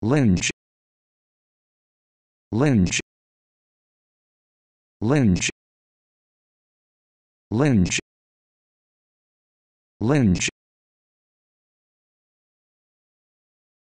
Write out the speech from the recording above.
Linge Linge Linge Linge Linge